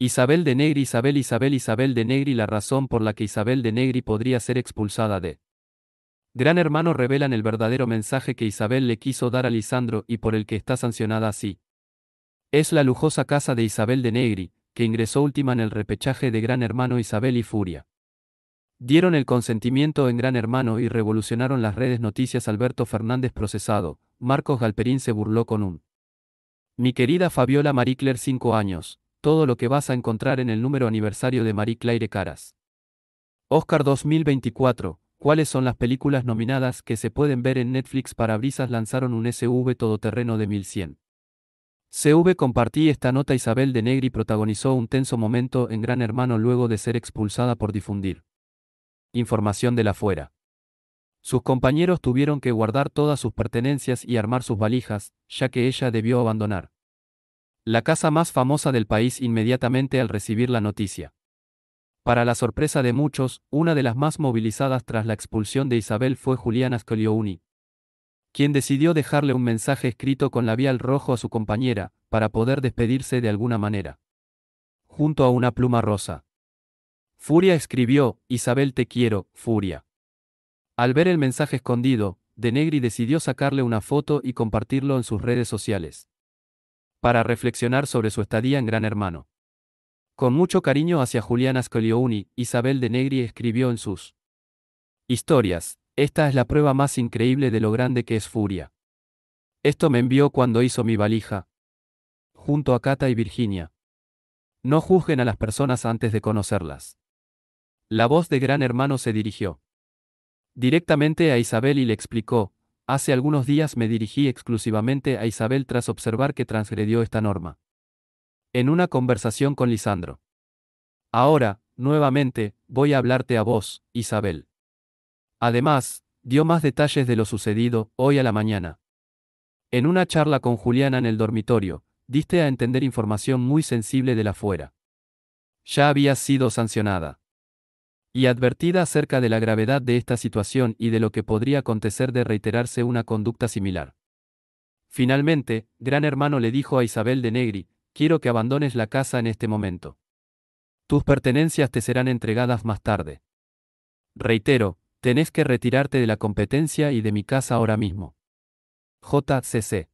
Isabel de Negri Isabel Isabel Isabel de Negri La razón por la que Isabel de Negri podría ser expulsada de Gran Hermano revelan el verdadero mensaje que Isabel le quiso dar a Lisandro y por el que está sancionada así. Es la lujosa casa de Isabel de Negri, que ingresó última en el repechaje de Gran Hermano Isabel y Furia. Dieron el consentimiento en Gran Hermano y revolucionaron las redes noticias Alberto Fernández procesado, Marcos Galperín se burló con un. Mi querida Fabiola Maricler, cinco 5 años, todo lo que vas a encontrar en el número aniversario de Marie Claire Caras. Oscar 2024, ¿cuáles son las películas nominadas que se pueden ver en Netflix? Para Brisas lanzaron un SV todoterreno de 1100. CV compartí esta nota Isabel de Negri protagonizó un tenso momento en Gran Hermano luego de ser expulsada por difundir información de la fuera. Sus compañeros tuvieron que guardar todas sus pertenencias y armar sus valijas, ya que ella debió abandonar la casa más famosa del país inmediatamente al recibir la noticia. Para la sorpresa de muchos, una de las más movilizadas tras la expulsión de Isabel fue Juliana Scoliouni, quien decidió dejarle un mensaje escrito con labial rojo a su compañera, para poder despedirse de alguna manera. Junto a una pluma rosa. Furia escribió, Isabel te quiero, Furia. Al ver el mensaje escondido, De Negri decidió sacarle una foto y compartirlo en sus redes sociales para reflexionar sobre su estadía en Gran Hermano. Con mucho cariño hacia Juliana Ascolioni, Isabel de Negri escribió en sus historias, esta es la prueba más increíble de lo grande que es Furia. Esto me envió cuando hizo mi valija, junto a Cata y Virginia. No juzguen a las personas antes de conocerlas. La voz de Gran Hermano se dirigió directamente a Isabel y le explicó, Hace algunos días me dirigí exclusivamente a Isabel tras observar que transgredió esta norma. En una conversación con Lisandro. Ahora, nuevamente, voy a hablarte a vos, Isabel. Además, dio más detalles de lo sucedido hoy a la mañana. En una charla con Juliana en el dormitorio, diste a entender información muy sensible de la fuera. Ya habías sido sancionada y advertida acerca de la gravedad de esta situación y de lo que podría acontecer de reiterarse una conducta similar. Finalmente, Gran Hermano le dijo a Isabel de Negri, quiero que abandones la casa en este momento. Tus pertenencias te serán entregadas más tarde. Reitero, tenés que retirarte de la competencia y de mi casa ahora mismo. JCC.